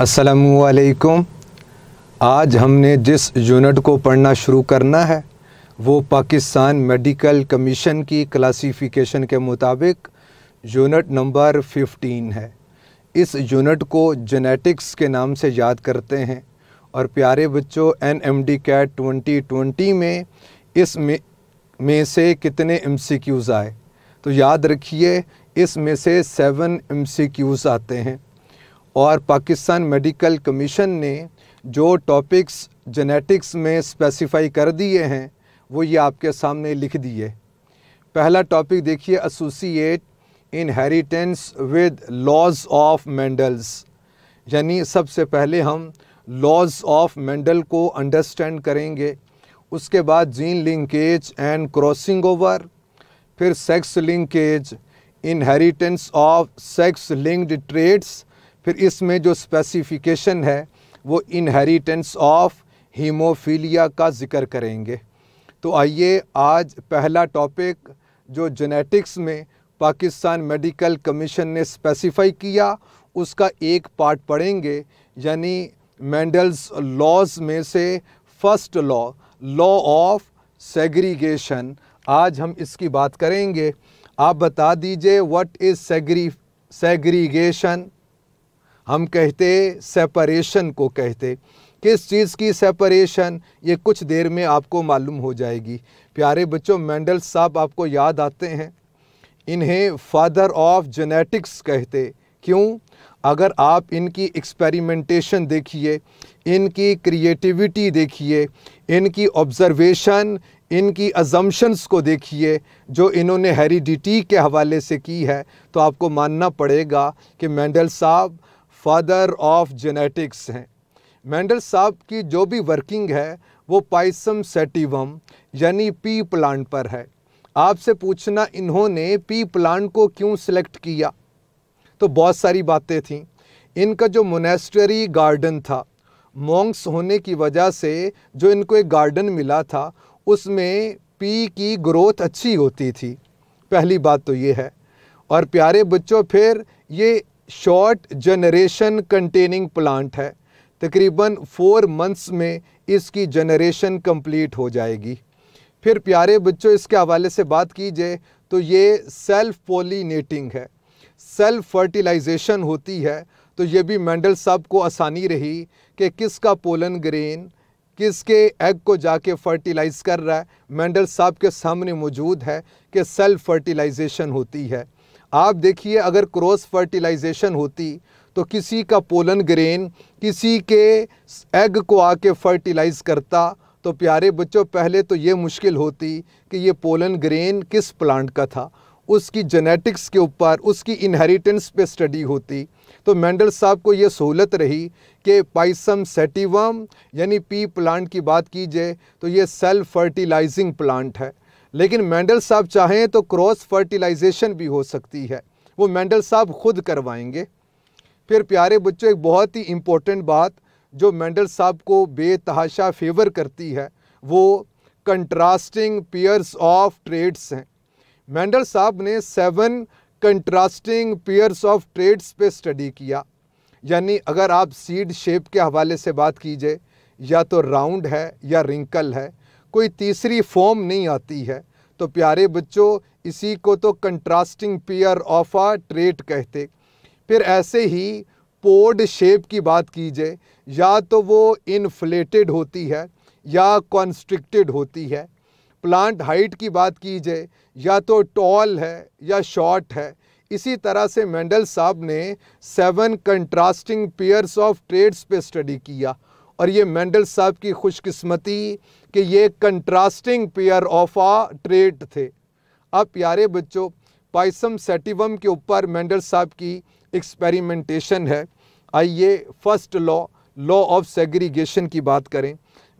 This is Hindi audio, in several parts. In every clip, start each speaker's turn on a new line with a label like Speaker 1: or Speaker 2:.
Speaker 1: असलकुम आज हमने जिस यूनिट को पढ़ना शुरू करना है वो पाकिस्तान मेडिकल कमीशन की क्लासिफिकेशन के मुताबिक यूनिट नंबर 15 है इस यूनिट को जेनेटिक्स के नाम से याद करते हैं और प्यारे बच्चों N M D CAT twenty में इस में, में से कितने एम आए तो याद रखिए में से सेवन एम आते हैं और पाकिस्तान मेडिकल कमीशन ने जो टॉपिक्स जेनेटिक्स में स्पेसिफाई कर दिए हैं वो ये आपके सामने लिख दिए पहला टॉपिक देखिए associate inheritance with laws of Mendel's यानी सबसे पहले हम लॉज ऑफ मेंडल को अंडरस्टैंड करेंगे उसके बाद gene linkage and crossing over फिर sex linkage inheritance of sex linked traits फिर इसमें जो स्पेसिफिकेशन है वो इनहेरिटेंस ऑफ हीमोफीलिया का जिक्र करेंगे तो आइए आज पहला टॉपिक जो जेनेटिक्स में पाकिस्तान मेडिकल कमीशन ने स्पेसिफाई किया उसका एक पार्ट पढ़ेंगे यानी मेंडल्स लॉज में से first law law of segregation आज हम इसकी बात करेंगे आप बता दीजिए व्हाट इज़ सेग्री सेग्रीगेशन हम कहते सेपरेशन को कहते किस चीज़ की सेपरेशन ये कुछ देर में आपको मालूम हो जाएगी प्यारे बच्चों मेंडल साहब आपको याद आते हैं इन्हें फादर ऑफ जेनेटिक्स कहते क्यों अगर आप इनकी एक्सपेरिमेंटेशन देखिए इनकी क्रिएटिविटी देखिए इनकी ऑब्जर्वेशन इनकी अजम्पन्स को देखिए जो इन्होंने हेरिडिटी के हवाले से की है तो आपको मानना पड़ेगा कि मैंडल साहब फादर ऑफ जेनेटिक्स हैं मेंडल साहब की जो भी वर्किंग है वो पाइसम सेटिवम यानी पी प्लांट पर है आपसे पूछना इन्होंने पी प्लांट को क्यों सिलेक्ट किया तो बहुत सारी बातें थीं इनका जो मोनेस्टरी गार्डन था मोंग्स होने की वजह से जो इनको एक गार्डन मिला था उसमें पी की ग्रोथ अच्छी होती थी पहली बात तो ये है और प्यारे बच्चों फिर ये शॉर्ट जनरेशन कंटेनिंग प्लांट है तकरीबन फोर मंथ्स में इसकी जनरेशन कंप्लीट हो जाएगी फिर प्यारे बच्चों इसके हवाले से बात कीजिए तो ये सेल्फ पोलिनेटिंग है सेल्फ फर्टिलाइजेशन होती है तो ये भी मेंडल साहब को आसानी रही कि किसका पोलन ग्रेन किसके एग को जाके फर्टिलाइज़ कर रहा है मेंडल साहब के सामने मौजूद है कि सेल्फ फर्टिलाइजेशन होती है आप देखिए अगर क्रॉस फर्टिलाइजेशन होती तो किसी का पोलन ग्रेन किसी के एग को आके फर्टिलाइज़ करता तो प्यारे बच्चों पहले तो ये मुश्किल होती कि ये पोलन ग्रेन किस प्लांट का था उसकी जेनेटिक्स के ऊपर उसकी इनहेरिटेंस पे स्टडी होती तो मेंडल साहब को ये सहूलत रही कि पाइसम सेटिवम यानी पी प्लांट की बात की जाए तो ये सेल्फ फर्टिलाइजिंग प्लांट है लेकिन मैंडल साहब चाहें तो क्रॉस फर्टिलाइजेशन भी हो सकती है वो मैंडल साहब खुद करवाएंगे फिर प्यारे बच्चों एक बहुत ही इम्पोर्टेंट बात जो मैंडल साहब को बेतहाशा फेवर करती है वो कंट्रास्टिंग पेयर्स ऑफ ट्रेड्स हैं मैंडल साहब ने seven contrasting pairs of traits पे स्टडी किया यानी अगर आप सीड शेप के हवाले से बात कीजिए या तो राउंड है या रिंकल है कोई तीसरी फॉर्म नहीं आती है तो प्यारे बच्चों इसी को तो contrasting pair of uh trait कहते फिर ऐसे ही पोड शेप की बात कीजिए या तो वो इनफ्लेटेड होती है या कॉन्स्ट्रिक्टेड होती है प्लांट हाइट की बात कीजिए या तो टॉल है या शॉर्ट है इसी तरह से मेंडल साहब ने seven contrasting pairs of traits पे स्टडी किया और ये मैंडल साहब की खुशकिस्मती कि ये contrasting pair of uh trait थे अब प्यारे बच्चों पाइसम सेटिवम के ऊपर मैंडल साहब की एक्सपेरिमेंटेशन है आइए first law law of segregation की बात करें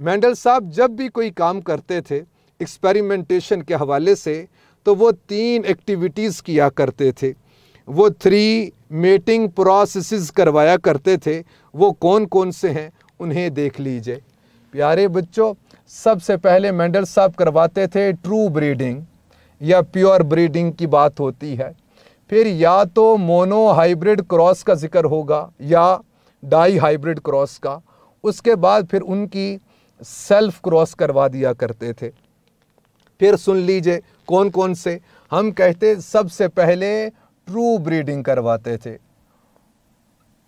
Speaker 1: मैंडल साहब जब भी कोई काम करते थे एक्सपेरिमेंटेशन के हवाले से तो वो तीन एक्टिविटीज़ किया करते थे वो थ्री मेटिंग प्रोसेसेस करवाया करते थे वो कौन कौन से हैं उन्हें देख लीजिए प्यारे बच्चों सबसे पहले मेंडल साहब करवाते थे ट्रू ब्रीडिंग या प्योर ब्रीडिंग की बात होती है फिर या तो मोनो हाइब्रिड क्रॉस का जिक्र होगा या डाई हाइब्रिड क्रॉस का उसके बाद फिर उनकी सेल्फ क्रॉस करवा दिया करते थे फिर सुन लीजिए कौन कौन से हम कहते सबसे पहले ट्रू ब्रीडिंग करवाते थे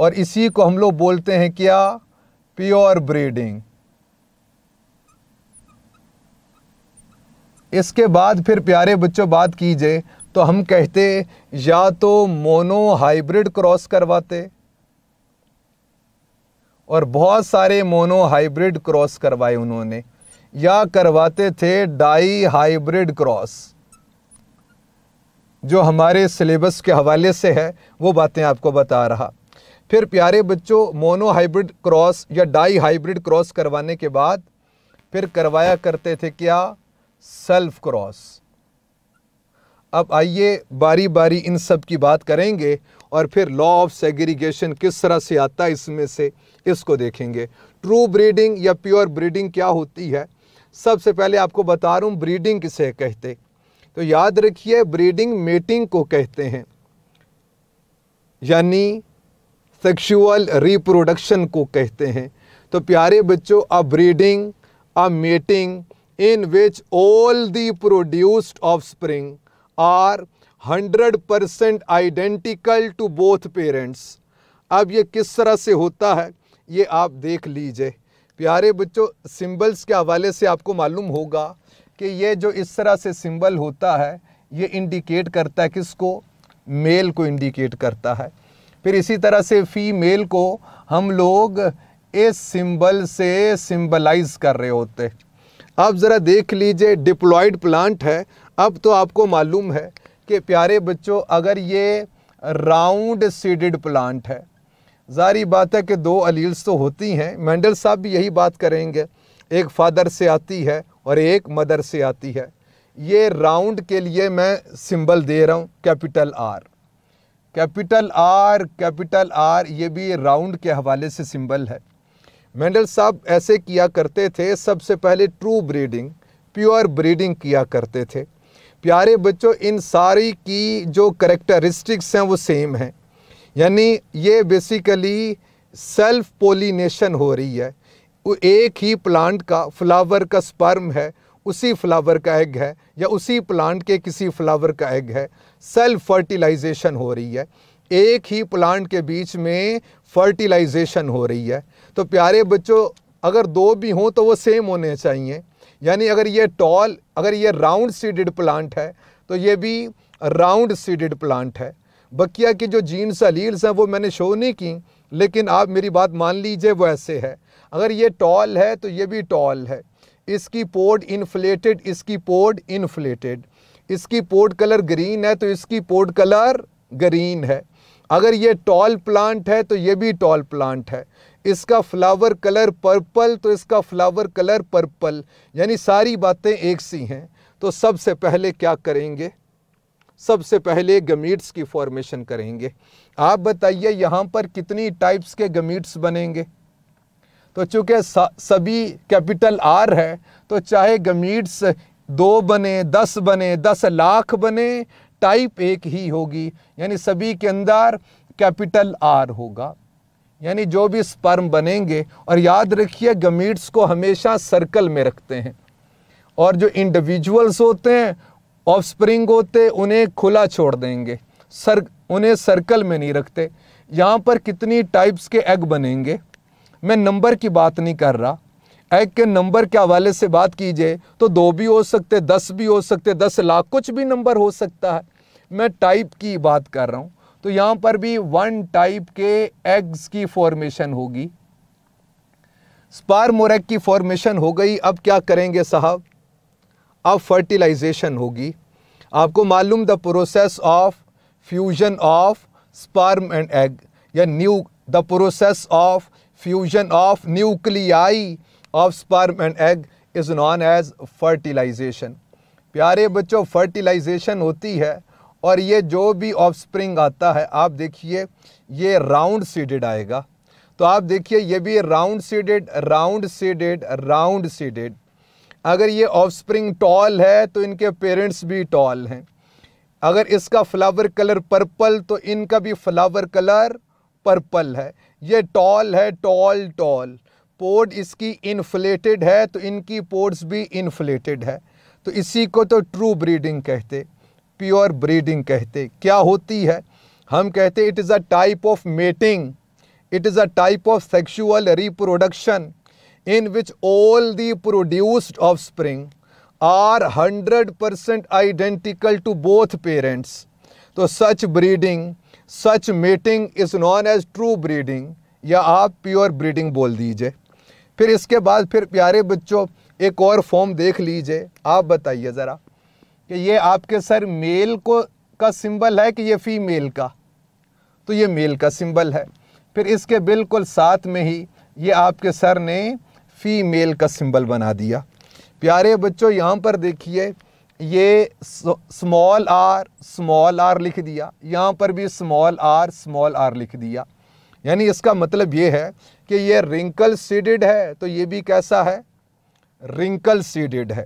Speaker 1: और इसी को हम लोग बोलते हैं क्या प्योर ब्रीडिंग इसके बाद फिर प्यारे बच्चों बात कीजिए तो हम कहते या तो मोनो हाइब्रिड क्रॉस करवाते और बहुत सारे मोनो हाइब्रिड क्रॉस करवाए उन्होंने या करवाते थे डाई हाइब्रिड क्रॉस जो हमारे सिलेबस के हवाले से है वो बातें आपको बता रहा फिर प्यारे बच्चों मोनो हाइब्रिड क्रॉस या डाई हाइब्रिड क्रॉस करवाने के बाद फिर करवाया करते थे क्या सेल्फ क्रॉस अब आइए बारी बारी इन सब की बात करेंगे और फिर लॉ ऑफ सेग्रीगेशन किस तरह से आता है इसमें से इसको देखेंगे ट्रू ब्रीडिंग या प्योर ब्रीडिंग क्या होती है सबसे पहले आपको बता रहा हूँ ब्रीडिंग किसे कहते तो याद रखिए ब्रीडिंग मेटिंग को कहते हैं यानी सेक्सुअल रिप्रोडक्शन को कहते हैं तो प्यारे बच्चों uh breeding uh mating in which all the produced offspring are hundred percent identical to both parents अब ये किस तरह से होता है ये आप देख लीजिए प्यारे बच्चों सिंबल्स के हवाले से आपको मालूम होगा कि ये जो इस तरह से सिंबल होता है ये इंडिकेट करता है किसको मेल को इंडिकेट करता है फिर इसी तरह से फीमेल को हम लोग इस सिंबल से सिंबलाइज कर रहे होते अब ज़रा देख लीजिए डिप्लॉयड प्लांट है अब तो आपको मालूम है कि प्यारे बच्चों अगर ये राउंड सीडेड प्लांट है जारी बात है कि दो अलील्स तो होती हैं मैंडल साहब भी यही बात करेंगे एक फादर से आती है और एक मदर से आती है ये राउंड के लिए मैं सिंबल दे रहा हूँ capital R capital R capital R ये भी राउंड के हवाले से सिंबल है मेंडल साहब ऐसे किया करते थे सबसे पहले ट्रू ब्रीडिंग प्योर ब्रीडिंग किया करते थे प्यारे बच्चों इन सारी की जो करेक्टरिस्टिक्स हैं वो सेम हैं यानी ये बेसिकली सेल्फ पोलिनेशन हो रही है एक ही प्लांट का फ्लावर का स्पर्म है उसी फ्लावर का एग है या उसी प्लांट के किसी फ्लावर का एग है सेल्फ फर्टिलाइजेशन हो रही है एक ही प्लांट के बीच में फर्टिलाइजेशन हो रही है तो प्यारे बच्चों अगर दो भी हों तो वो सेम होने चाहिए यानी अगर ये टॉल अगर ये राउंड सीडेड प्लांट है तो ये भी राउंड सीडेड प्लांट है बकिया की जो जीन्स अलील्स हैं वो मैंने शो नहीं की लेकिन आप मेरी बात मान लीजिए वो ऐसे है अगर ये टॉल है तो ये भी टॉल है इसकी पोड इन्फ्लेटेड इसकी पोड इन्फ्लेटेड इसकी पोड कलर ग्रीन है तो इसकी पोड कलर ग्रीन है अगर ये टॉल प्लांट है तो ये भी टॉल प्लांट है इसका फ्लावर कलर पर्पल तो इसका फ्लावर कलर पर्पल यानी सारी बातें एक सी हैं तो सबसे पहले क्या करेंगे सबसे पहले गमीट्स की फॉर्मेशन करेंगे आप बताइए यहाँ पर कितनी टाइप्स के गमीट्स बनेंगे तो चूँकि सभी कैपिटल आर है तो चाहे गमीट्स दो बने दस बने दस लाख बने टाइप एक ही होगी यानी सभी के अंदर कैपिटल आर होगा यानी जो भी स्पर्म बनेंगे और याद रखिए गमीट्स को हमेशा सर्कल में रखते हैं और जो इंडिविजुअल्स होते हैं ऑफ स्प्रिंग होते उन्हें खुला छोड़ देंगे सर उन्हें सर्कल में नहीं रखते यहाँ पर कितनी टाइप्स के एग बनेंगे मैं नंबर की बात नहीं कर रहा एक के नंबर के हवाले से बात कीजिए तो दो भी हो सकते दस भी हो सकते दस लाख कुछ भी नंबर हो सकता है मैं टाइप की बात कर रहा हूँ तो यहाँ पर भी वन टाइप के एग्स की फॉर्मेशन होगी स्पारमोरेक की फॉर्मेशन हो गई अब क्या करेंगे साहब अब फर्टिलाइजेशन होगी आपको मालूम the process of fusion of sperm and egg या new the process of fusion of nuclei of sperm and egg is known as fertilization. प्यारे बच्चों fertilization होती है और ये जो भी offspring आता है आप देखिए ये round seeded आएगा तो आप देखिए ये भी round seeded round seeded round seeded अगर ये ऑफस्प्रिंग टॉल है तो इनके पेरेंट्स भी टॉल हैं अगर इसका फ्लावर कलर पर्पल तो इनका भी फ्लावर कलर पर्पल है ये टॉल है टॉल टॉल पोड इसकी इन्फ्लेटेड है तो इनकी पोर्ड्स भी इन्फ्लेटेड है तो इसी को तो ट्रू ब्रीडिंग कहते प्योर ब्रीडिंग कहते क्या होती है हम कहते it is a type of mating it is a type of sexual reproduction in which all the produced offspring are hundred percent identical to both parents तो such breeding such mating is known as true breeding या आप प्योर ब्रीडिंग बोल दीजिए फिर इसके बाद फिर प्यारे बच्चों एक और फॉर्म देख लीजिए आप बताइए ज़रा कि ये आपके सर मेल को का सिंबल है कि ये फीमेल का तो ये मेल का सिंबल है फिर इसके बिल्कुल साथ में ही ये आपके सर ने फीमेल का सिंबल बना दिया प्यारे बच्चों यहाँ पर देखिए ये स्मॉल आर स्मॉल आर लिख दिया यहाँ पर भी स्मॉल आर स्मॉल आर लिख दिया यानी इसका मतलब ये है कि ये रिंकल सीडेड है तो ये भी कैसा है रिंकल सीडेड है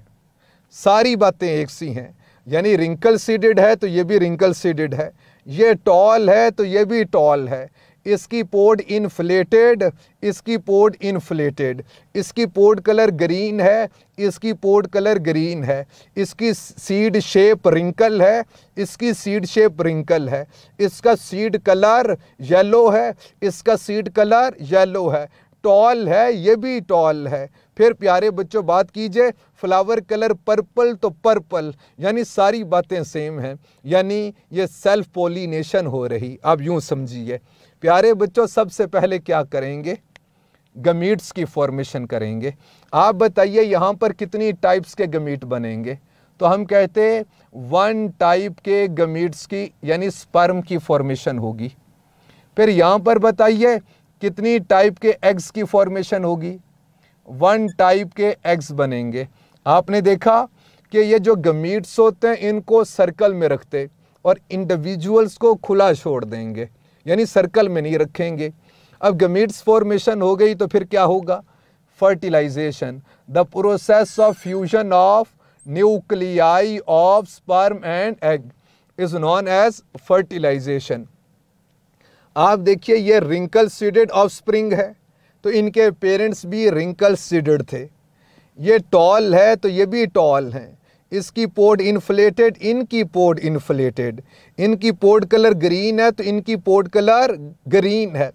Speaker 1: सारी बातें एक सी हैं यानी रिंकल सीडेड है तो ये भी रिंकल सीडेड है ये टॉल है तो ये भी टॉल है इसकी पोड इन्फ्लेटेड इसकी पोड इन्फ्लेटेड इसकी पोड कलर ग्रीन है इसकी पोड कलर ग्रीन है इसकी सीड शेप रिंकल है इसकी सीड शेप रिंकल है इसका सीड कलर येलो है इसका सीड कलर येलो है टॉल है ये भी टॉल है फिर प्यारे बच्चों बात कीजिए फ्लावर कलर पर्पल तो पर्पल यानी सारी बातें सेम हैं यानी ये सेल्फ पोलिनेशन हो रही आप यूँ समझिए प्यारे बच्चों सबसे पहले क्या करेंगे गमीट्स की फॉर्मेशन करेंगे आप बताइए यहाँ पर कितनी टाइप्स के गमीट बनेंगे तो हम कहते हैं वन टाइप के गमीट्स की यानी स्पर्म की फॉर्मेशन होगी फिर यहाँ पर बताइए कितनी टाइप के एग्स की फॉर्मेशन होगी वन टाइप के एग्स बनेंगे आपने देखा कि ये जो गमीट्स होते हैं इनको सर्कल में रखते और इंडिविजुअल्स को खुला छोड़ देंगे यानी सर्कल में नहीं रखेंगे अब गमीट्स फॉर्मेशन हो गई तो फिर क्या होगा fertilisation the process of fusion of nuclei of sperm and egg is known as fertilisation आप देखिए ये रिंकल सीडेड ऑफ स्प्रिंग है तो इनके पेरेंट्स भी रिंकल सीडेड थे ये टॉल है तो ये भी टॉल हैं इसकी पोड इन्फ्लेटेड इनकी पोड इन्फ्लेटेड इनकी पोड कलर ग्रीन है तो इनकी पोड कलर ग्रीन है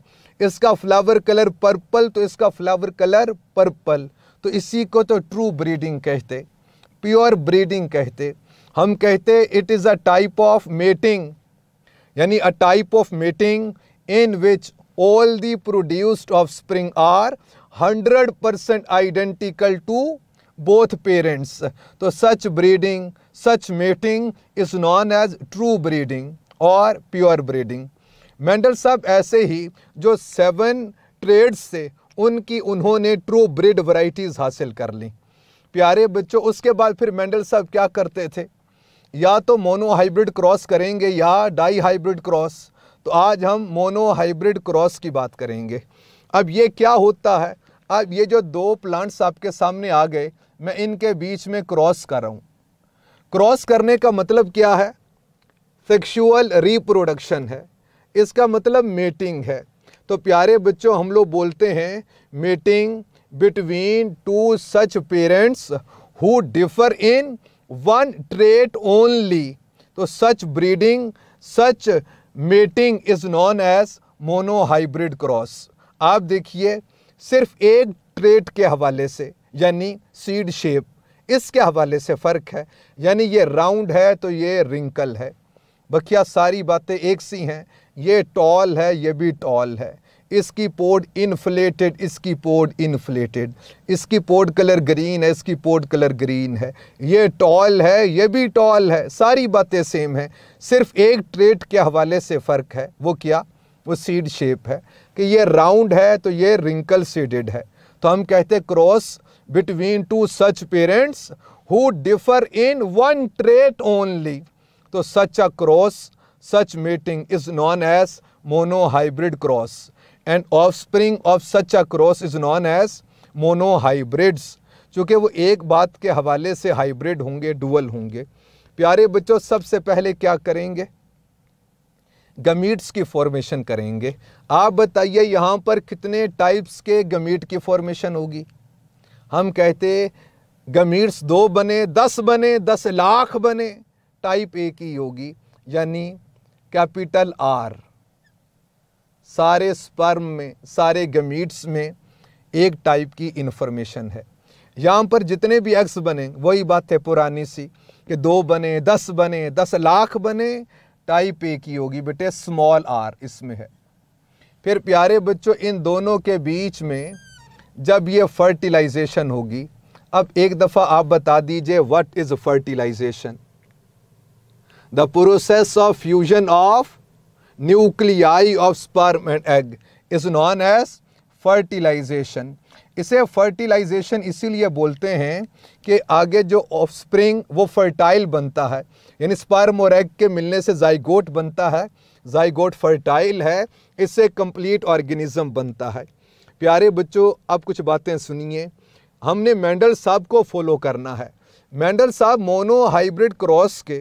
Speaker 1: इसका फ्लावर कलर पर्पल तो इसका फ्लावर कलर पर्पल तो इसी को तो ट्रू ब्रीडिंग कहते प्योर ब्रीडिंग कहते हम कहते it is a type of mating यानी a type of mating in which all the produced offspring are hundred percent identical to both parents. तो such breeding, such mating is known as true breeding or pure breeding. Mendel साहब ऐसे ही जो सेवन ट्रेड्स से उनकी उन्होंने ट्रू ब्रिड वराइटीज़ हासिल कर ली प्यारे बच्चों उसके बाद फिर मेंडल साहब क्या करते थे या तो मोनो हाइब्रिड क्रॉस करेंगे या डाई हाइब्रिड क्रॉस तो आज हम मोनो हाइब्रिड क्रॉस की बात करेंगे अब ये क्या होता है अब ये जो दो प्लांट्स आपके सामने आ गए मैं इनके बीच में क्रॉस कर रहा हूँ क्रॉस करने का मतलब क्या है सेक्सुअल रिप्रोडक्शन है इसका मतलब मेटिंग है तो प्यारे बच्चों हम लोग बोलते हैं mating between two such parents who differ in one trait only तो such breeding such mating is known as monohybrid cross आप देखिए सिर्फ एक ट्रेट के हवाले से यानी सीड शेप इसके हवाले से फ़र्क है यानी ये राउंड है तो ये रिंकल है बखिया सारी बातें एक सी हैं ये टॉल है ये भी टॉल है इसकी पोड इन्फ्लेटेड इसकी पोड इन्फ्लेटेड इसकी पोड कलर ग्रीन है इसकी पोड कलर ग्रीन है ये टॉल है ये भी टॉल है सारी बातें सेम हैं सिर्फ एक ट्रेट के हवाले से फ़र्क है वो क्या वो सीड शेप है कि ये राउंड है तो ये रिंकल सीडेड है तो हम कहते cross between two such parents who differ in one trait only तो such a cross such meeting is known as monohybrid cross and offspring of such a cross is known as monohybrids चूँकि वो एक बात के हवाले से हाइब्रिड होंगे डुअल होंगे प्यारे बच्चों सबसे पहले क्या करेंगे गमीट्स की फॉर्मेशन करेंगे आप बताइए यहाँ पर कितने टाइप्स के गमीट की फॉर्मेशन होगी हम कहते गमीर्स दो बने दस बने दस लाख बने टाइप ए की योगी यानी कैपिटल आर सारे स्पर्म में सारे गमीट्स में एक टाइप की इन्फॉर्मेशन है यहाँ पर जितने भी एक्स बने वही बात है पुरानी सी कि दो बने दस बने दस लाख बने टाइप ए की होगी बेटे स्मॉल आर इसमें है फिर प्यारे बच्चों इन दोनों के बीच में जब ये फर्टिलाइजेशन होगी अब एक दफ़ा आप बता दीजिए what is fertilisation the process of fusion of nuclei of sperm and egg is known as fertilisation इसे फर्टिलाइजेशन इसीलिए बोलते हैं कि आगे जो ऑफस्प्रिंग वो फर्टाइल बनता है यानी स्पर्म और एग के मिलने से जाइगोट बनता है जाइगोट फर्टाइल है इससे कंप्लीट ऑर्गेनिज्म बनता है प्यारे बच्चों अब कुछ बातें सुनिए हमने मैंडल साहब को फॉलो करना है मैंडल साहब मोनो हाइब्रिड क्रॉस के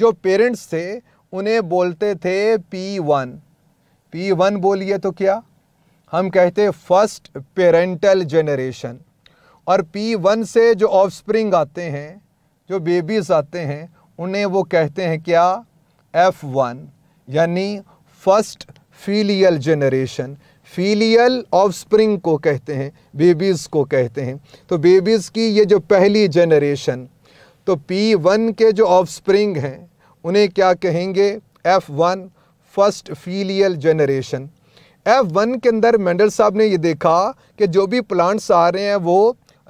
Speaker 1: जो पेरेंट्स थे उन्हें बोलते थे पी वन पी वन बोलिए तो क्या हम कहते फर्स्ट पेरेंटल जनरेशन और पी वन से जो ऑफस्प्रिंग आते हैं जो बेबीज़ आते हैं उन्हें वो कहते हैं क्या एफ़ वन यानी first filial generation filial offspring को कहते हैं बेबीज़ को कहते हैं तो बेबीज़ की ये जो पहली जनरेशन तो पी वन के जो ऑफस्प्रिंग हैं उन्हें क्या कहेंगे F one first filial generation F one के अंदर मेंडल साहब ने ये देखा कि जो भी प्लांट्स आ रहे हैं वो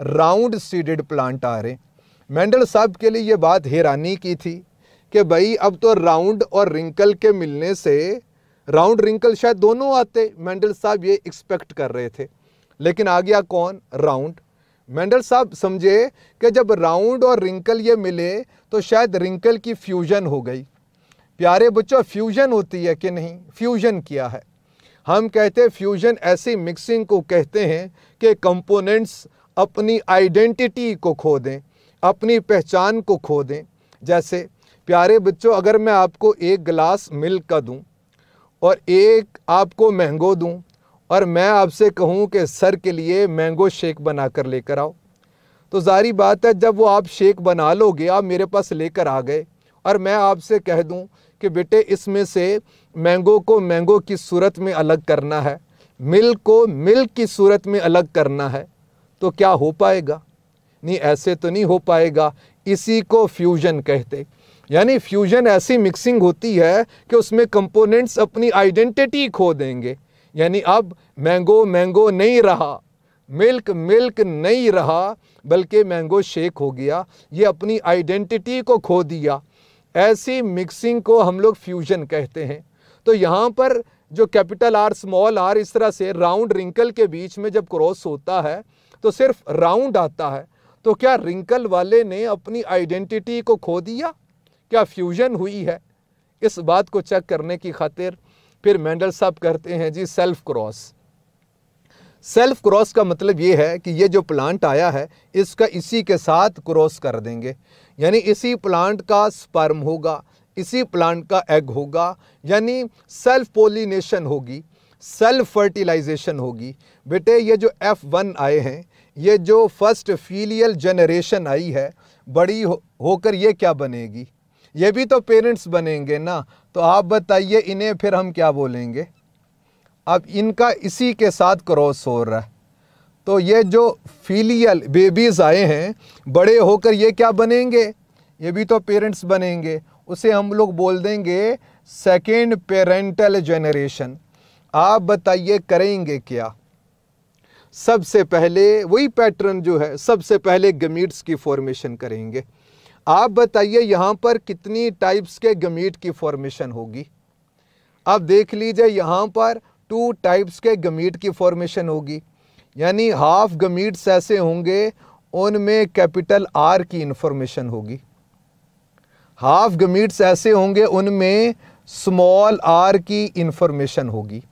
Speaker 1: राउंड सीडेड प्लांट आ रहे हैं मेंडल साहब के लिए ये बात हैरानी की थी कि भाई अब तो राउंड और रिंकल के मिलने से राउंड रिंकल शायद दोनों आते मेंडल साहब ये एक्सपेक्ट कर रहे थे लेकिन आ गया कौन राउंड मेंडल साहब समझे कि जब राउंड और रिंकल ये मिले तो शायद रिंकल की फ्यूजन हो गई प्यारे बच्चों फ्यूजन होती है कि नहीं फ्यूजन किया है हम कहते हैं फ्यूजन ऐसी मिक्सिंग को कहते हैं कि कंपोनेंट्स अपनी आइडेंटिटी को खो दें अपनी पहचान को खो दें जैसे प्यारे बच्चों अगर मैं आपको एक गिलास मिल्क का दूँ और एक आपको मैंगो दूँ और मैं आपसे कहूँ कि सर के लिए मैंगो शेक बना कर लेकर आओ तो ज़ारी बात है जब वो आप शेक बना लोगे आप मेरे पास लेकर आ गए और मैं आपसे कह दूं कि बेटे इसमें से मैंगो को मैंगो की सूरत में अलग करना है मिल्क को मिल्क की सूरत में अलग करना है तो क्या हो पाएगा नहीं ऐसे तो नहीं हो पाएगा इसी को फ्यूजन कहते यानी फ्यूजन ऐसी मिक्सिंग होती है कि उसमें कंपोनेंट्स अपनी आइडेंटिटी खो देंगे यानी अब मैंगो मैंगो नहीं रहा मिल्क मिल्क नहीं रहा बल्कि मैंगो शेक हो गया ये अपनी आइडेंटिटी को खो दिया ऐसी मिक्सिंग को हम लोग फ्यूजन कहते हैं तो यहाँ पर जो कैपिटल आर स्मॉल आर इस तरह से राउंड रिंकल के बीच में जब क्रॉस होता है तो सिर्फ राउंड आता है तो क्या रिंकल वाले ने अपनी आइडेंटिटी को खो दिया क्या फ्यूजन हुई है इस बात को चेक करने की खातिर फिर मैंडल साहब कहते हैं जी सेल्फ क्रॉस सेल्फ क्रॉस का मतलब ये है कि ये जो प्लांट आया है इसका इसी के साथ क्रॉस कर देंगे यानी इसी प्लांट का स्पर्म होगा इसी प्लांट का एग होगा यानी सेल्फ पोलिनेशन होगी सेल्फ फर्टिलाइजेशन होगी बेटे ये जो एफ़ वन आए हैं ये जो फर्स्ट फीलियल जनरेशन आई है बड़ी होकर हो ये क्या बनेगी ये भी तो पेरेंट्स बनेंगे ना तो आप बताइए इन्हें फिर हम क्या बोलेंगे अब इनका इसी के साथ क्रॉस हो रहा है तो ये जो फीलियल बेबीज़ आए हैं बड़े होकर ये क्या बनेंगे ये भी तो पेरेंट्स बनेंगे उसे हम लोग बोल देंगे सेकेंड पेरेंटल जनरेशन आप बताइए करेंगे क्या सबसे पहले वही पैटर्न जो है सबसे पहले गमीट्स की फॉर्मेशन करेंगे आप बताइए यहाँ पर कितनी टाइप्स के गमीट की फॉर्मेशन होगी आप देख लीजिए यहाँ पर टू टाइप्स के गमीट की फॉर्मेशन होगी यानी हाफ गमीट्स ऐसे होंगे उनमें कैपिटल आर की इन्फॉर्मेशन होगी हाफ गमीट्स ऐसे होंगे उनमें स्मॉल आर की इन्फॉर्मेशन होगी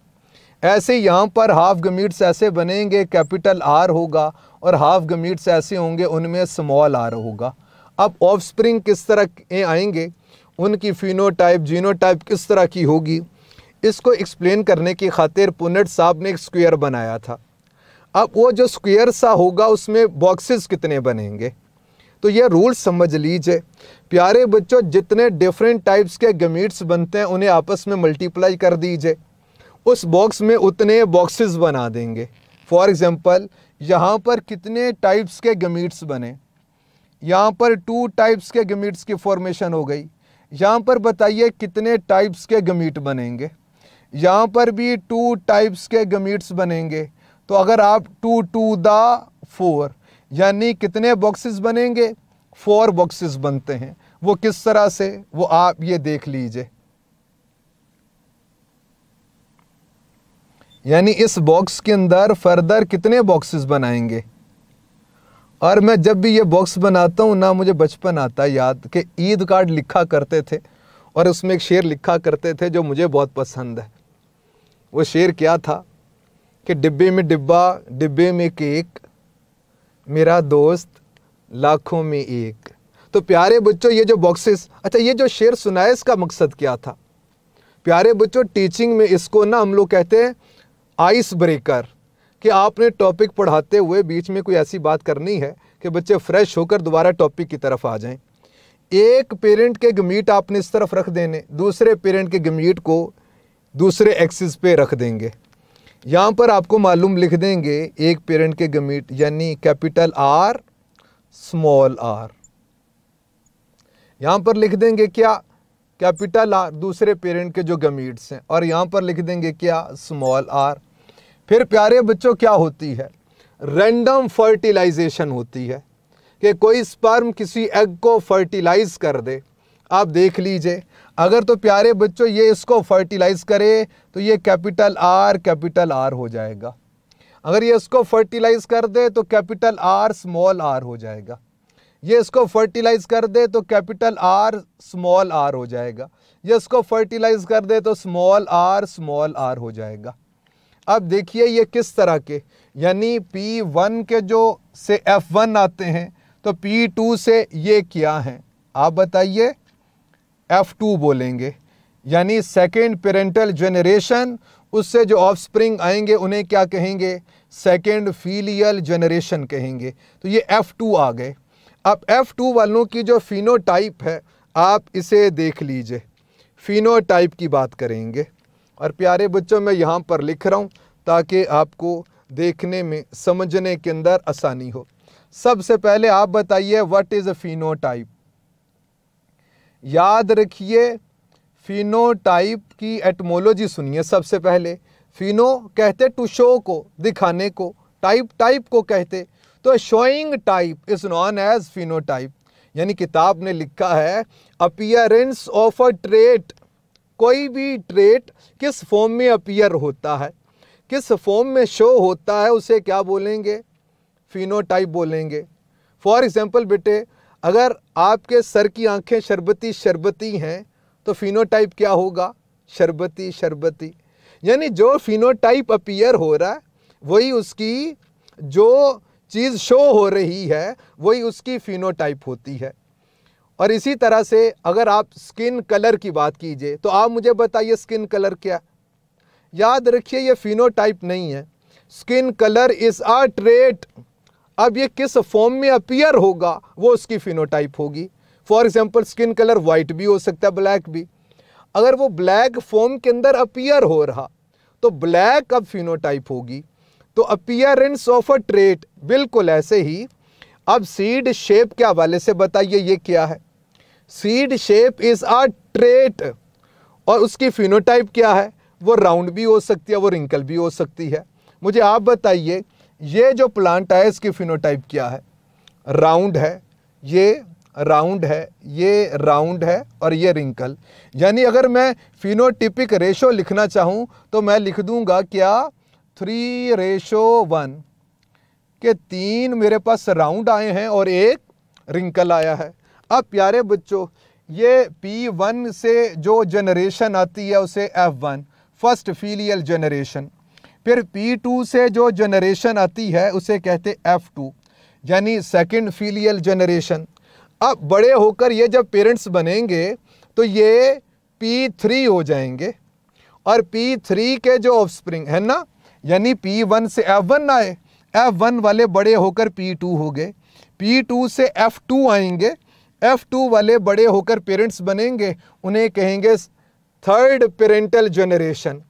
Speaker 1: ऐसे यहाँ पर हाफ गमीट्स ऐसे बनेंगे कैपिटल आर होगा और हाफ गमीट्स ऐसे होंगे उनमें स्मॉल आर होगा अब ऑफस्प्रिंग किस तरह आएंगे उनकी फिनोटाइप जीनोटाइप किस तरह की होगी इसको एक्सप्लेन करने की खातिर पुनट साहब ने एक स्क्वायर बनाया था अब वो जो स्क्वायर सा होगा उसमें बॉक्सेस कितने बनेंगे तो ये रूल समझ लीजिए प्यारे बच्चों जितने डिफरेंट टाइप्स के गमीट्स बनते हैं उन्हें आपस में मल्टीप्लाई कर दीजिए उस बॉक्स में उतने बॉक्सेस बना देंगे फॉर एग्ज़ाम्पल यहाँ पर कितने टाइप्स के गमीट्स बने यहाँ पर टू टाइप्स के गमीट्स की फॉर्मेशन हो गई यहाँ पर बताइए कितने टाइप्स के गमीट बनेंगे यहाँ पर भी टू टाइप्स के गमीट्स बनेंगे तो अगर आप टू टू द फोर यानी कितने बॉक्सेस बनेंगे फोर बॉक्सेस बनते हैं वो किस तरह से वो आप ये देख लीजिए यानी इस बॉक्स के अंदर फर्दर कितने बॉक्सेस बनाएंगे और मैं जब भी ये बॉक्स बनाता हूँ ना मुझे बचपन आता है याद कि ईद कार्ड लिखा करते थे और उसमें एक शेर लिखा करते थे जो मुझे बहुत पसंद है वो शेर क्या था कि डिब्बे में डिब्बा डिब्बे में केक मेरा दोस्त लाखों में एक तो प्यारे बच्चों ये जो बॉक्सेस अच्छा ये जो शेर सुनाए इसका मकसद क्या था प्यारे बच्चों टीचिंग में इसको ना हम लोग कहते हैं आइस ब्रेकर कि आपने टॉपिक पढ़ाते हुए बीच में कोई ऐसी बात करनी है कि बच्चे फ्रेश होकर दोबारा टॉपिक की तरफ आ जाएं एक पेरेंट के गमीट आपने इस तरफ रख देने दूसरे पेरेंट के गमीट को दूसरे एक्सिस पे रख देंगे यहाँ पर आपको मालूम लिख देंगे एक पेरेंट के गमीट यानी कैपिटल आर स्मॉल आर यहाँ पर लिख देंगे क्या कैपिटल आर दूसरे पेरेंट के जो गमीट्स हैं और यहाँ पर लिख देंगे क्या स्मॉल आर फिर प्यारे बच्चों क्या होती है रैंडम फर्टिलाइजेशन होती है कि कोई स्पर्म किसी एग को फर्टिलाइज कर दे आप देख लीजिए अगर तो प्यारे बच्चों ये इसको फर्टिलाइज करे तो ये कैपिटल आर कैपिटल आर हो जाएगा अगर ये इसको फर्टिलाइज कर दे तो कैपिटल आर स्मॉल आर हो जाएगा ये इसको फर्टिलाइज कर दे तो कैपिटल आर स्मॉल आर हो जाएगा ये इसको फर्टिलाइज कर दे तो स्मॉल आर स्मॉल आर हो जाएगा अब देखिए ये किस तरह के यानी पी वन के जो से एफ वन आते हैं तो पी टू से ये क्या हैं आप बताइए एफ टू बोलेंगे यानी सेकेंड पेरेंटल जनरेशन उससे जो ऑफस्प्रिंग आएंगे उन्हें क्या कहेंगे सेकेंड फीलियल जनरेशन कहेंगे तो ये एफ़ टू आ गए अब एफ़ टू वालों की जो फिनोटाइप है आप इसे देख लीजिए फिनोटाइप की बात करेंगे और प्यारे बच्चों मैं यहाँ पर लिख रहा हूँ ताकि आपको देखने में समझने के अंदर आसानी हो सबसे पहले आप बताइए व्हाट इज़ अ फिनोटाइप याद रखिए फिनोटाइप की एटमोलॉजी सुनिए सबसे पहले फिनो कहते टू शो को दिखाने को टाइप टाइप को कहते तो showing type is known as phenotype यानी किताब ने लिखा है अपियरेंस ऑफ अ ट्रेट कोई भी ट्रेट किस फॉर्म में अपीयर होता है किस फॉर्म में शो होता है उसे क्या बोलेंगे फिनोटाइप बोलेंगे फॉर एग्ज़ाम्पल बेटे अगर आपके सर की आंखें शरबती शरबती हैं तो फिनोटाइप क्या होगा शरबती शरबती यानी जो फिनोटाइप अपीयर हो रहा है वही उसकी जो चीज़ शो हो रही है वही उसकी फिनोटाइप होती है और इसी तरह से अगर आप स्किन कलर की बात कीजिए तो आप मुझे बताइए स्किन कलर क्या याद रखिए ये फिनोटाइप नहीं है skin colour is a trait अब ये किस फॉर्म में अपीयर होगा वो उसकी फिनोटाइप होगी for example skin colour white भी हो सकता है ब्लैक भी अगर वो ब्लैक फॉर्म के अंदर अपीयर हो रहा तो ब्लैक अब फिनोटाइप होगी तो अपियरेंस ऑफ अ ट्रेट बिल्कुल ऐसे ही अब सीड शेप के हवाले से बताइए ये क्या है seed shape is a trait और उसकी फिनोटाइप क्या है वो राउंड भी हो सकती है वो रिंकल भी हो सकती है मुझे आप बताइए ये जो प्लांट है इसकी फिनोटाइप क्या है राउंड है ये राउंड है ये राउंड है और ये रिंकल यानी अगर मैं फिनोटिपिक रेशो लिखना चाहूँ तो मैं लिख दूँगा क्या थ्री रेशो वन के तीन मेरे पास राउंड आए हैं और एक रिंकल आया है अब प्यारे बच्चों ये पी वन से जो जनरेशन आती है उसे F one first filial generation फिर पी टू से जो जनरेशन आती है उसे कहते एफ़ टू यानी सेकंड फीलियल जनरेशन अब बड़े होकर ये जब पेरेंट्स बनेंगे तो ये पी थ्री हो जाएंगे और पी थ्री के जो ऑफस्प्रिंग है ना यानी पी वन से एफ वन आए एफ वन वाले बड़े होकर पी टू हो गए पी टू से एफ टू आएंगे एफ टू वाले बड़े होकर पेरेंट्स बनेंगे उन्हें कहेंगे थर्ड पेरेंटल जनरेशन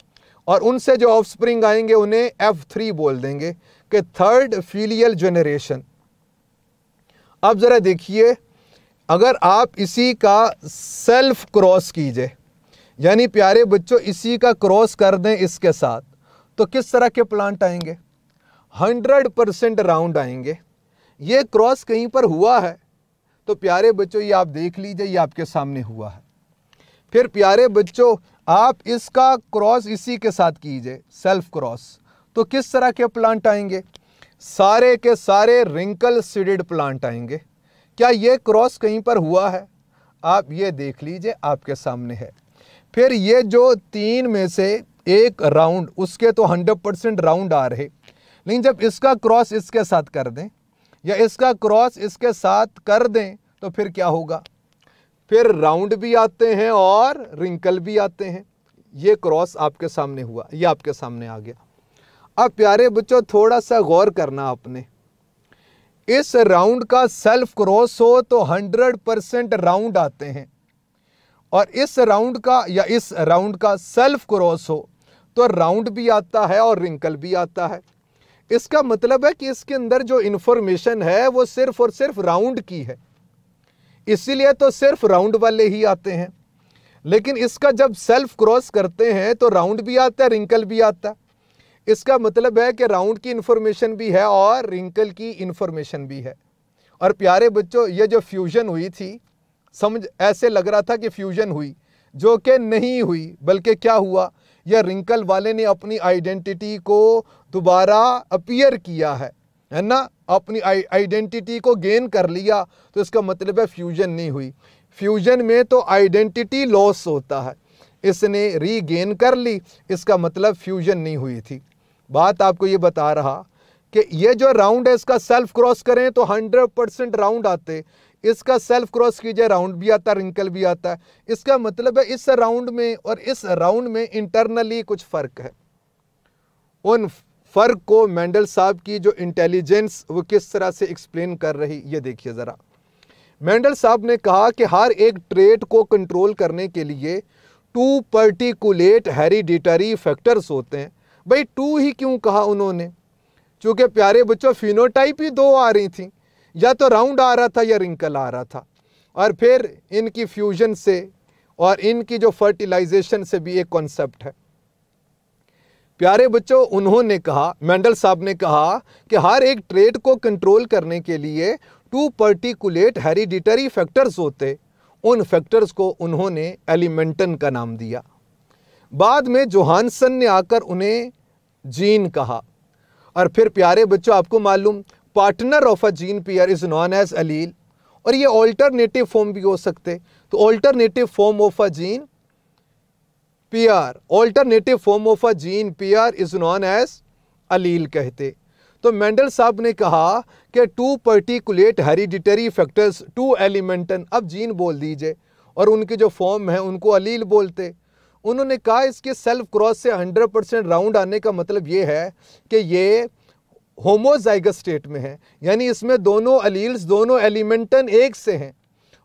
Speaker 1: और उनसे जो ऑफस्प्रिंग आएंगे उन्हें एफ थ्री बोल देंगे कि थर्ड फीलियल जनरेशन अब ज़रा देखिए अगर आप इसी का सेल्फ क्रॉस कीजिए यानी प्यारे बच्चों इसी का क्रॉस कर दें इसके साथ तो किस तरह के प्लांट आएंगे हंड्रेड परसेंट राउंड आएंगे ये क्रॉस कहीं पर हुआ है तो प्यारे बच्चों ये आप देख लीजिए ये आपके सामने हुआ है फिर प्यारे बच्चों आप इसका क्रॉस इसी के साथ कीजिए सेल्फ क्रॉस तो किस तरह के प्लांट आएंगे सारे के सारे रिंकल सीडेड प्लांट आएंगे क्या ये क्रॉस कहीं पर हुआ है आप ये देख लीजिए आपके सामने है फिर ये जो तीन में से एक राउंड उसके तो 100 परसेंट राउंड आ रहे लेकिन जब इसका क्रॉस इसके साथ कर दें या इसका क्रॉस इसके साथ कर दें तो फिर क्या होगा फिर राउंड भी आते हैं और रिंकल भी आते हैं ये क्रॉस आपके सामने हुआ ये आपके सामने आ गया अब प्यारे बच्चों थोड़ा सा गौर करना आपने इस राउंड का सेल्फ क्रॉस हो तो 100 परसेंट राउंड आते हैं और इस राउंड का या इस राउंड का सेल्फ क्रॉस हो तो राउंड भी आता है और रिंकल भी आता है इसका मतलब है कि इसके अंदर जो इंफॉर्मेशन है वो सिर्फ और सिर्फ राउंड की है इसीलिए तो सिर्फ राउंड वाले ही आते हैं लेकिन इसका जब सेल्फ क्रॉस करते हैं तो राउंड भी आता है रिंकल भी आता है इसका मतलब है कि राउंड की इंफॉर्मेशन भी है और रिंकल की इंफॉर्मेशन भी है और प्यारे बच्चों ये जो फ्यूज़न हुई थी समझ ऐसे लग रहा था कि फ्यूज़न हुई जो कि नहीं हुई बल्कि क्या हुआ यह रिंकल वाले ने अपनी आइडेंटिटी को दोबारा अपीयर किया है है ना अपनी आइडेंटिटी को गेन कर लिया तो इसका मतलब है फ्यूजन नहीं हुई फ्यूजन में तो आइडेंटिटी लॉस होता है इसने रीगेन कर ली इसका मतलब फ्यूजन नहीं हुई थी बात आपको ये बता रहा कि ये जो राउंड है इसका सेल्फ क्रॉस करें तो 100 परसेंट राउंड आते इसका सेल्फ क्रॉस कीजिए राउंड भी आता रिंकल भी आता है इसका मतलब है इस राउंड में और इस राउंड में इंटरनली कुछ फ़र्क है उन फ़र्क को मैंडल साहब की जो इंटेलिजेंस वो किस तरह से एक्सप्लेन कर रही ये देखिए ज़रा मेंडल साहब ने कहा कि हर एक ट्रेड को कंट्रोल करने के लिए टू पर्टिकुलेट हेरिडिटरी फैक्टर्स होते हैं भाई टू ही क्यों कहा उन्होंने क्योंकि प्यारे बच्चों फिनोटाइप ही दो आ रही थी या तो राउंड आ रहा था या रिंकल आ रहा था और फिर इनकी फ्यूजन से और इनकी जो फर्टिलाइजेशन से भी एक कॉन्सेप्ट है प्यारे बच्चों उन्होंने कहा मेंडल साहब ने कहा कि हर एक ट्रेड को कंट्रोल करने के लिए टू पर्टिकुलेट हेरिडिटरी फैक्टर्स होते उन फैक्टर्स को उन्होंने एलिमेंटन का नाम दिया बाद में जोहानसन ने आकर उन्हें जीन कहा और फिर प्यारे बच्चों आपको मालूम partner of a gene pair is known as allele और ये ऑल्टरनेटिव फॉर्म भी हो सकते तो alternative form of a gene pair alternative form of a gene pair is known as allele कहते तो मेंडल साहब ने कहा कि two particulate hereditary factors two elements अब जीन बोल दीजिए और उनके जो फॉर्म है उनको अलील बोलते उन्होंने कहा इसके सेल्फ क्रॉस से 100 परसेंट राउंड आने का मतलब ये है कि ये होमोजाइगस स्टेट में है यानी इसमें दोनों अलील्स दोनों एलिमेंटन एक से हैं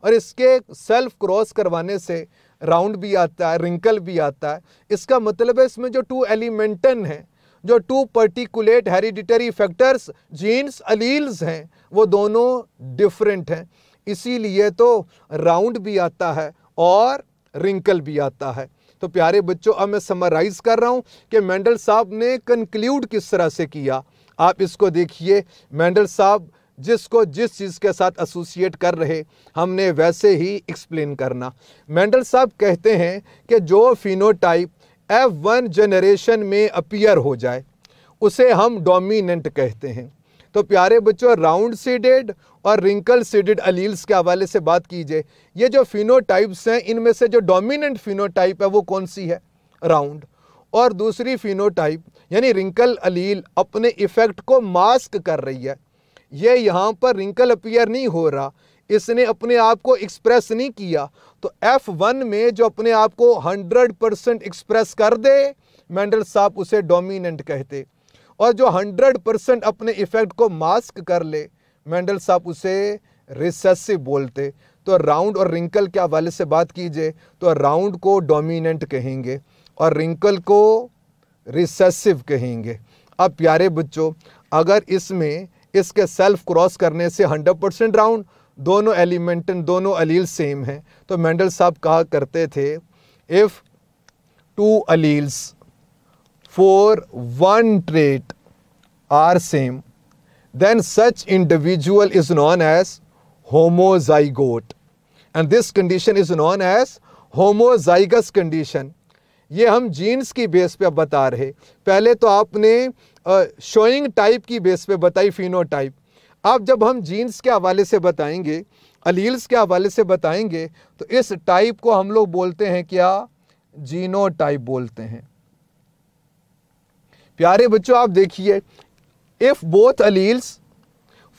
Speaker 1: और इसके सेल्फ क्रॉस करवाने से राउंड भी आता है रिंकल भी आता है इसका मतलब है इसमें जो टू एलिमेंटन है जो two particulate hereditary factors genes alleles हैं वो दोनों डिफरेंट हैं इसीलिए तो राउंड भी आता है और रिंकल भी आता है तो प्यारे बच्चों अब मैं समराइज़ कर रहा हूँ कि मैंडल साहब ने कंक्लूड किस तरह से किया आप इसको देखिए मैंडल साहब जिसको जिस चीज़ के साथ एसोसिएट कर रहे हमने वैसे ही एक्सप्लेन करना मेंडल साहब कहते हैं कि जो फिनोटाइप एफ वन जनरेशन में अपियर हो जाए उसे हम डोमिनेंट कहते हैं तो प्यारे बच्चों राउंड सीडेड और रिंकल सीडेड अलील्स के हवाले से बात कीजिए ये जो फिनोटाइप्स हैं इनमें से जो डोमिनेंट फिनोटाइप है वो कौन सी है राउंड और दूसरी फिनोटाइप यानी रिंकल अलील अपने इफ़ेक्ट को मास्क कर रही है ये यहाँ पर रिंकल अपीयर नहीं हो रहा इसने अपने आप को एक्सप्रेस नहीं किया तो एफ वन में जो अपने आप को हंड्रेड परसेंट एक्सप्रेस कर दे मेंडल साहब उसे डोमिनेंट कहते और जो हंड्रेड परसेंट अपने इफ़ेक्ट को मास्क कर ले मेंडल साहब उसे रिसेसिव बोलते तो राउंड और रिंकल के हवाले से बात कीजिए तो राउंड को डोमिनेंट कहेंगे और रिंकल को रिसेसिव कहेंगे अब प्यारे बच्चों अगर इसमें इसके सेल्फ क्रॉस करने से हंड्रेड परसेंट राउंड दोनों एलिमेंट दोनों अलील सेम हैं तो मैंडल साहब कहा करते थे if two alleles for one trait are same then such individual is known as homozygote and this condition is known as homozygous condition ये हम जीन्स की बेस पे बता रहे पहले तो आपने शोइंग टाइप की बेस पे बताई फिनो टाइप अब जब हम जीन्स के हवाले से बताएंगे अलील्स के हवाले से बताएंगे तो इस टाइप को हम लोग बोलते हैं क्या जीनो टाइप बोलते हैं प्यारे बच्चों आप देखिए if both alleles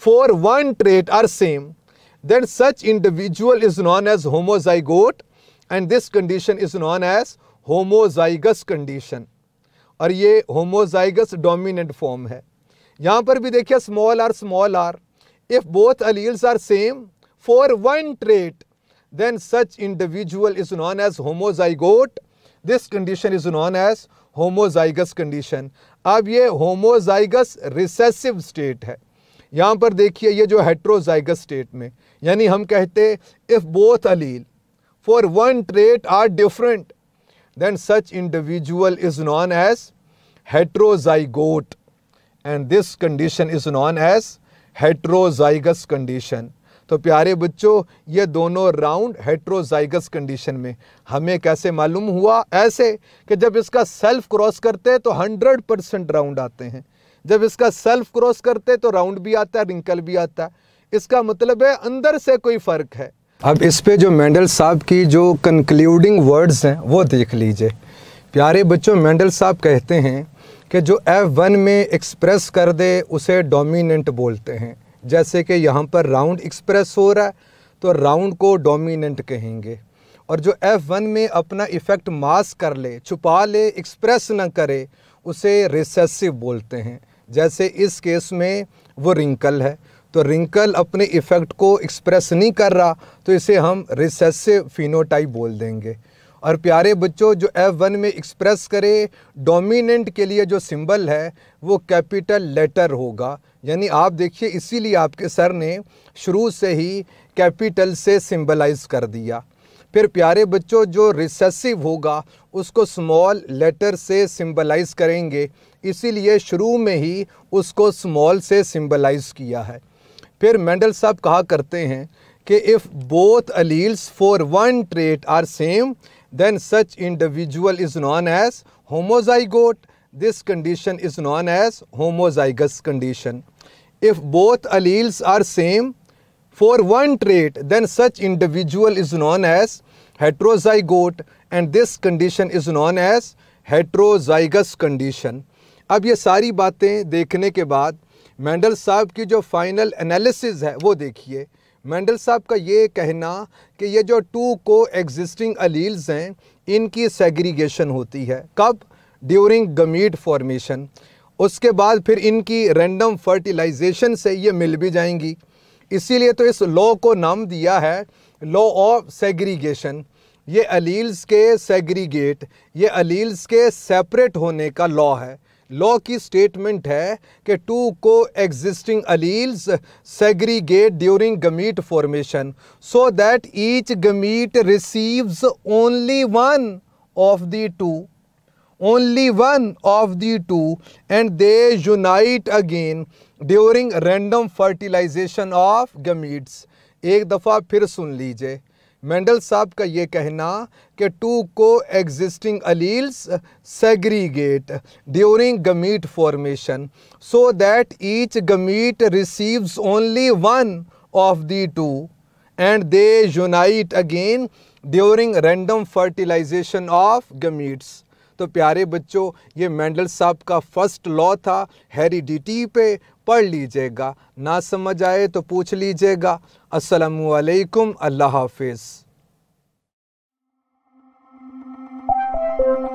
Speaker 1: for one trait are same then such individual is known as homozygote and this condition is known as homozygous condition और ये होमोजाइगस डोमिनेंट फॉर्म है यहाँ पर भी देखिए small R small R if both alleles are same for one trait then such individual is known as homozygote this condition is known as homozygous condition अब ये होमोजाइगस रिसेसिव स्टेट है यहाँ पर देखिए ये जो हेट्रोजाइगस स्टेट में यानी हम कहते if both allele for one trait are different then such individual is known as heterozygote and this condition is known as heterozygous condition तो प्यारे बच्चों ये दोनों राउंड हेट्रोजाइगस कंडीशन में हमें कैसे मालूम हुआ ऐसे कि जब इसका सेल्फ क्रॉस करते हैं तो 100 परसेंट राउंड आते हैं जब इसका सेल्फ क्रॉस करते तो राउंड भी आता है रिंकल भी आता है इसका मतलब है अंदर से कोई फ़र्क है अब इस पे जो मेंडल साहब की जो कंक्लूडिंग वर्ड्स हैं वो देख लीजिए प्यारे बच्चों मेंडल साहब कहते हैं कि जो एफ वन में एक्सप्रेस कर दे उसे डोमिनेंट बोलते हैं जैसे कि यहाँ पर राउंड एक्सप्रेस हो रहा है तो राउंड को डोमिनेंट कहेंगे और जो एफ़ वन में अपना इफ़ेक्ट मास कर ले छुपा ले एक्सप्रेस ना करे उसे रिसेसिव बोलते हैं जैसे इस केस में वो रिंकल है तो रिंकल अपने इफ़ेक्ट को एक्सप्रेस नहीं कर रहा तो इसे हम रिसेसिव फिनोटाइप बोल देंगे और प्यारे बच्चों जो एफ वन में एक्सप्रेस करे डोमिनेंट के लिए जो सिंबल है वो कैपिटल लेटर होगा यानी आप देखिए इसीलिए आपके सर ने शुरू से ही कैपिटल से सिंबलाइज कर दिया फिर प्यारे बच्चों जो रिसेसिव होगा उसको स्मॉल लेटर से सिंबलाइज करेंगे इसीलिए शुरू में ही उसको स्मॉल से सिंबलाइज किया है फिर मेंडल साहब कहा करते हैं कि if both alleles for one trait are same then such individual is known as homozygote this condition is known as homozygous condition if both alleles are same for one trait then such individual is known as heterozygote and this condition is known as heterozygous condition अब ये सारी बातें देखने के बाद मैंडल साहब की जो फाइनल एनालिसिस है वो देखिए मैंडल साहब का ये कहना कि ये जो टू को एग्जिस्टिंग अलील्स हैं इनकी सेग्रीगेशन होती है कब ड्यूरिंग गमीट फॉर्मेशन उसके बाद फिर इनकी रैंडम फर्टिलाइजेशन से ये मिल भी जाएंगी इसीलिए तो इस लॉ को नाम दिया है लॉ ऑफ सेग्रीगेशन ये अलील्स के सेग्रीगेट ये अलील्स के सेपरेट होने का लॉ है लॉ की स्टेटमेंट है कि two coexisting alleles segregate during gamete formation so that each gamete receives only one of the two only one of the two and they unite again during random fertilisation of gametes एक दफ़ा फिर सुन लीजिए मेंडल साहब का ये कहना कि two coexisting alleles segregate during gamete formation so that each gamete receives only one of the two and they unite again during random fertilisation of gametes तो प्यारे बच्चों ये मेंडल साहब का फर्स्ट लॉ था हेरिडिटी पे पढ़ लीजिएगा ना समझ आए तो पूछ लीजिएगा वालेकुम अल्लाह हाफिज़